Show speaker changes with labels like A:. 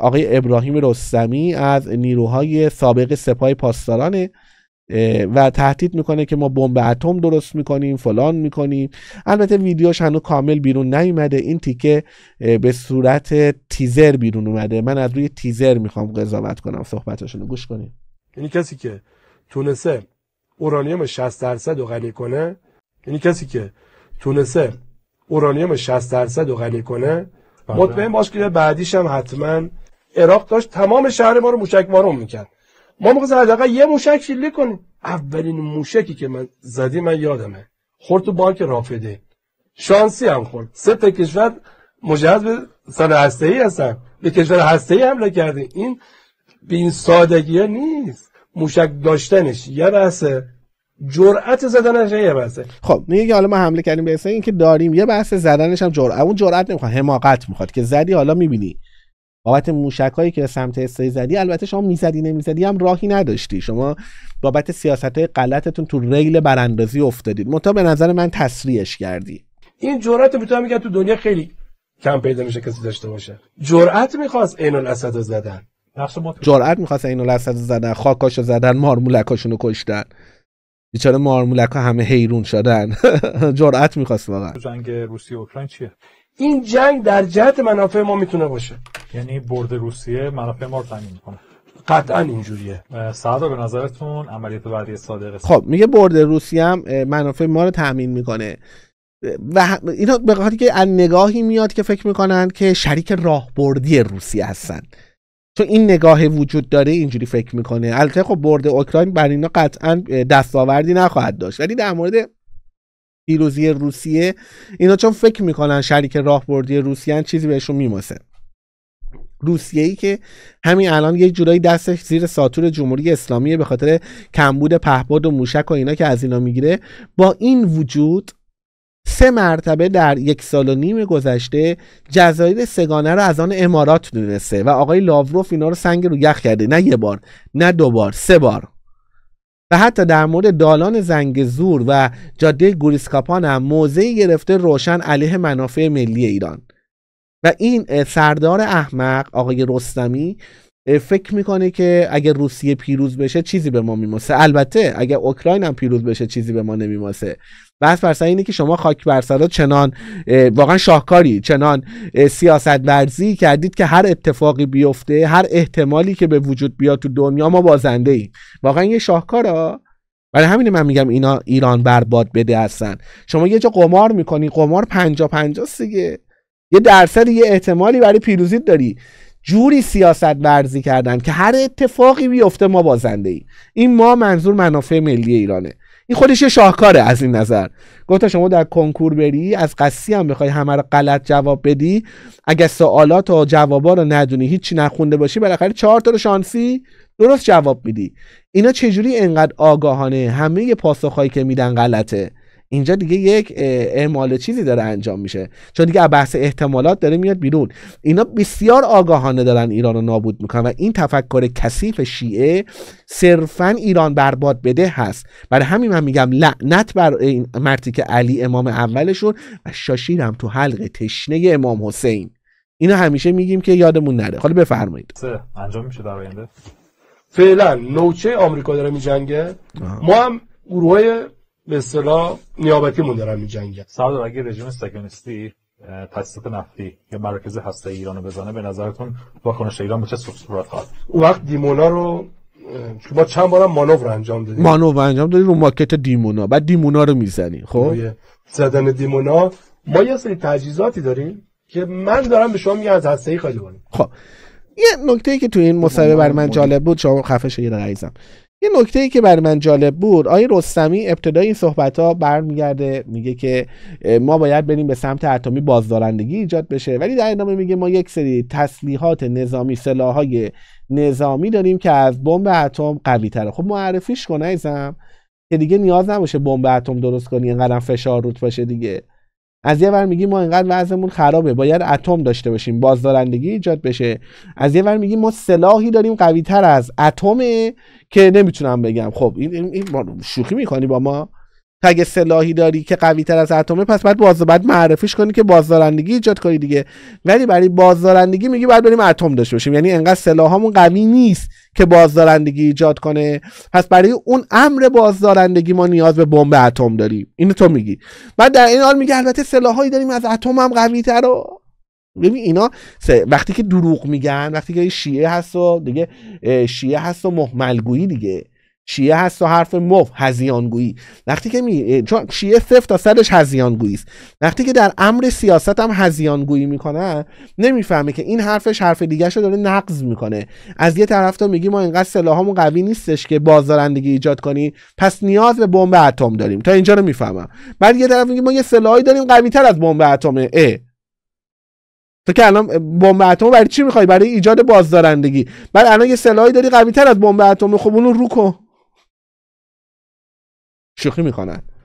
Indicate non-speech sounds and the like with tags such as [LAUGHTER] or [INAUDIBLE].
A: آقای ابراهیم رستمی از نیروهای سابق سپاه پاسدارانه و تهدید میکنه که ما بمب اتم درست میکنیم فلان میکنیم البته ویدیوش هنوز کامل بیرون نیومده این تیکه به صورت تیزر بیرون اومده من از روی تیزر میخوام قضاوت کنم صحبتشون گوش کنیم
B: یعنی کسی که تونسه اورانیوم 60 درصد غنی کنه یعنی کسی که تونسه اورانیوم 60 درصد غنی کنه بله. مطمئن باش که بعدیش هم حتما عراق داشت تمام شهر ما رو موشک وارون میکرد ما موقع حداقل یه موشک شلیک کنیم اولین موشکی که من زدی من یادمه خورد تو بانک رافده شانسی هم خورد سه تا کشور مجهز به سر هسته ای هستن به کشور هسته ای حمله کردیم این به این سادگی نیست موشک داشتنش یه بحثه جرأت زدنش یه بحثه
A: خب میگه حالا ما حمله کردیم به اسم اینکه داریم یه بحث زدنش هم جرأت اون جرأت نمیخواد حماقت میخواد که زدی حالا میبینی بابت موشکایی که سمت اسرائیل زدی البته شما میزدی نمیزدی هم راهی نداشتی شما بابت سیاست های غلطتون تو ریل براندازی افتادید منتها به نظر من تصریحش کردی
B: این جرأت میتونم میگم تو دنیا خیلی کم پیدا میشه کسی داشته باشه
A: جرأت میخواست
B: عین الاسد زدن
A: جرأت میخواست عین الاسد زدن خاکاشو زدن مارمولکاشونو کشتن بیچاره مارمولک ها همه حیرون شدن [LAUGHS] جرأت میخواست واقعا
B: جنگ روسیه اوکراین چیه این جنگ در جهت منافع ما میتونه باشه یعنی برد روسیه منافع ما رو تامین میکنه قطعا اینجوریه سعدا به نظرتون عملیات بعدی صادقه خب
A: میگه برد روسیه هم منافع ما رو تامین میکنه و اینا به خاطر که از نگاهی میاد که فکر میکنن که شریک راهبردی روسیه هستن چون این نگاه وجود داره اینجوری فکر میکنه البته خب برد اوکراین بر اینا قطعا دستاوردی نخواهد داشت ولی در مورد پیروزی روسیه اینا چون فکر میکنن شریک راهبردی روسیه چیزی بهشون میماسه روسیه ای که همین الان یه جورایی دستش زیر ساتور جمهوری اسلامیه به خاطر کمبود پهپاد و موشک و اینا که از اینا میگیره با این وجود سه مرتبه در یک سال و نیم گذشته جزایر سگانه رو از آن امارات دونسته و آقای لاوروف اینا رو سنگ رو یخ کرده نه یه بار نه دو بار سه بار و حتی در مورد دالان زنگ زور و جاده گوریسکاپان هم موضعی گرفته روشن علیه منافع ملی ایران و این سردار احمق آقای رستمی فکر میکنه که اگر روسیه پیروز بشه چیزی به ما میماسه البته اگر اوکراین هم پیروز بشه چیزی به ما نمیماسه بحث بر اینه که شما خاک بر چنان واقعا شاهکاری چنان سیاست ورزی کردید که هر اتفاقی بیفته هر احتمالی که به وجود بیاد تو دنیا ما بازنده ایم واقعا یه شاهکارا برای همین من میگم اینا ایران برباد بده هستن شما یه جا قمار میکنی قمار پنجا 50 دیگه یه درصد یه احتمالی برای پیروزی داری جوری سیاست ورزی کردن که هر اتفاقی بیفته ما بازنده ای این ما منظور منافع ملی ایرانه این خودش یه شاهکاره از این نظر گفت شما در کنکور بری از قصی هم بخوای همه رو غلط جواب بدی اگه سوالات و جوابا رو ندونی هیچی نخونده باشی بالاخره چهار تا رو شانسی درست جواب میدی اینا چجوری انقدر آگاهانه همه پاسخهایی که میدن غلطه اینجا دیگه یک اعمال چیزی داره انجام میشه چون دیگه بحث احتمالات داره میاد بیرون اینا بسیار آگاهانه دارن ایران رو نابود میکنن و این تفکر کثیف شیعه صرفا ایران برباد بده هست برای همین من میگم لعنت بر این مرتی که علی امام اولشون و شاشیر هم تو حلق تشنه امام حسین اینو همیشه میگیم که یادمون نره حالا بفرمایید
B: انجام میشه در آینده فعلا نوچه آمریکا داره میجنگه ما هم به اصطلاح نیابتی مون دارن میجنگن سعد اگه رژیم سکنستی تاسیسات نفتی یا مرکز هسته ایرانو بزنه به نظرتون واکنش ایران چه صورت خواهد اون وقت دیمونا رو شما چند بارم مانور انجام
A: دادید مانور انجام دادی رو ماکت دیمونا بعد دیمونا رو می‌زنی خب
B: زدن دیمونا ما یه سری تجهیزاتی داریم که من دارم به شما میگم از هسته ای خالی
A: خب یه نکته ای که تو این مصاحبه بر من جالب بود شما خفه شید عزیزم یه نکته ای که برای من جالب بود آیه رستمی ابتدای این صحبت ها برمیگرده میگه که ما باید بریم به سمت اتمی بازدارندگی ایجاد بشه ولی در ادامه میگه ما یک سری تسلیحات نظامی سلاحهای نظامی داریم که از بمب اتم قوی تره خب معرفیش کن که دیگه نیاز نباشه بمب اتم درست کنی اینقدر فشار روت باشه دیگه از یه ور میگی ما اینقدر وضعمون خرابه باید اتم داشته باشیم بازدارندگی ایجاد بشه از یه ور میگی ما سلاحی داریم قوی تر از اتمه که نمیتونم بگم خب این, این شوخی میکنی با ما اگه سلاحی داری که قوی تر از اتمه پس باید باز بعد معرفیش کنی که بازدارندگی ایجاد کنی دیگه ولی برای بازدارندگی میگی باید بریم اتم داشته باشیم یعنی انقدر سلاحامون قوی نیست که بازدارندگی ایجاد کنه پس برای اون امر بازدارندگی ما نیاز به بمب اتم داریم اینو تو میگی بعد در این حال میگه البته سلاحایی داریم از اتم هم قوی تر ببین اینا وقتی که دروغ میگن وقتی که شیعه هست دیگه شیعه هست و محملگویی دیگه شیعه هست و حرف مف هزیانگویی وقتی که می... چون شیعه صفر تا صدش هزیانگویی است وقتی که در امر سیاست هم هزیانگویی میکنه نمیفهمه که این حرفش حرف دیگه رو داره نقض میکنه از یه طرف تو میگی ما اینقدر سلاحامون قوی نیستش که بازدارندگی ایجاد کنی پس نیاز به بمب اتم داریم تا اینجا رو میفهمم بعد یه طرف میگی ما یه سلاحی داریم قوی تر از بمب اتم ا تو که الان بمب اتم برای چی میخوای برای ایجاد بازدارندگی بعد الان یه سلاحی داری قوی تر از بمب اتم خب اون رو کن
B: شوخی میکنن